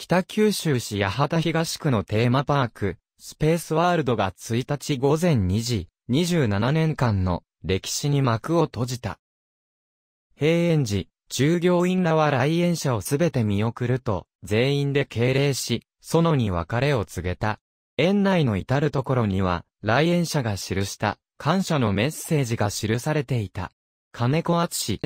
北九州市八幡東区のテーマパーク、スペースワールドが1日午前2時、27年間の歴史に幕を閉じた。閉園時、従業員らは来園者をすべて見送ると、全員で敬礼し、園に別れを告げた。園内の至るところには、来園者が記した、感謝のメッセージが記されていた。金子厚